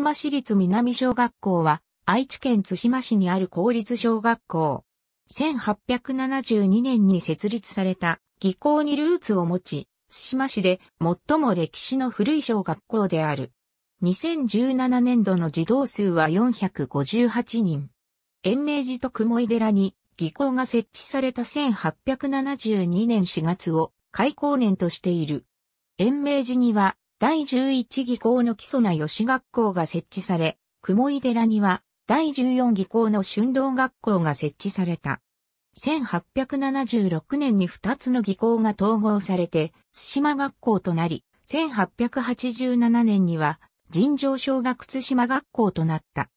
島市立南小学校は、愛知県津島市にある公立小学校。1872年に設立された技校にルーツを持ち、津島市で最も歴史の古い小学校である。2017年度の児童数は458人。延命寺と雲井寺に技校が設置された1872年4月を開校年としている。延命寺には第11技校の基礎な吉学校が設置され、雲井寺には第14技校の春道学校が設置された。1876年に2つの技校が統合されて、津島学校となり、1887年には、尋常小学津島学校となった。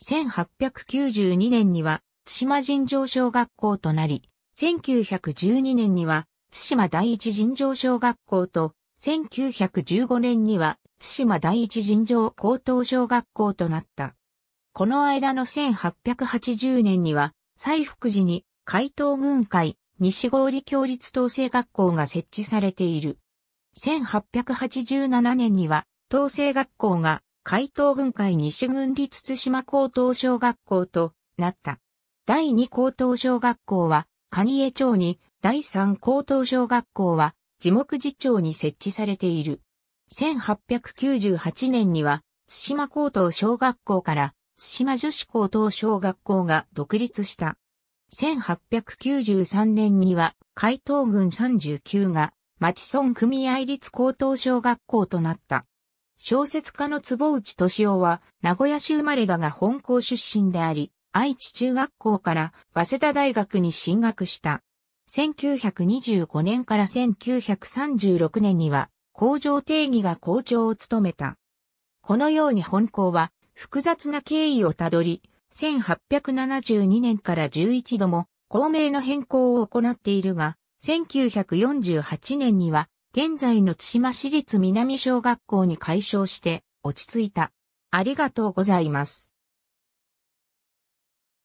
1892年には、津島尋常小学校となり、1912年には、津島第一尋常小学校と、1915年には津島第一尋常高等小学校となった。この間の1880年には、西福寺に海東軍会西郡協立統制学校が設置されている。1887年には、統制学校が海東軍会西軍立津島高等小学校となった。第二高等小学校は、蟹江町に、第三高等小学校は、樹木寺町に設置されている。1898年には、津島高等小学校から津島女子高等小学校が独立した。1893年には、海東軍39が町村組合立高等小学校となった。小説家の坪内敏夫は、名古屋市生まれだが本校出身であり、愛知中学校から早稲田大学に進学した。1925年から1936年には工場定義が校長を務めた。このように本校は複雑な経緯をたどり、1872年から11度も校名の変更を行っているが、1948年には現在の津島市立南小学校に改称して落ち着いた。ありがとうございます。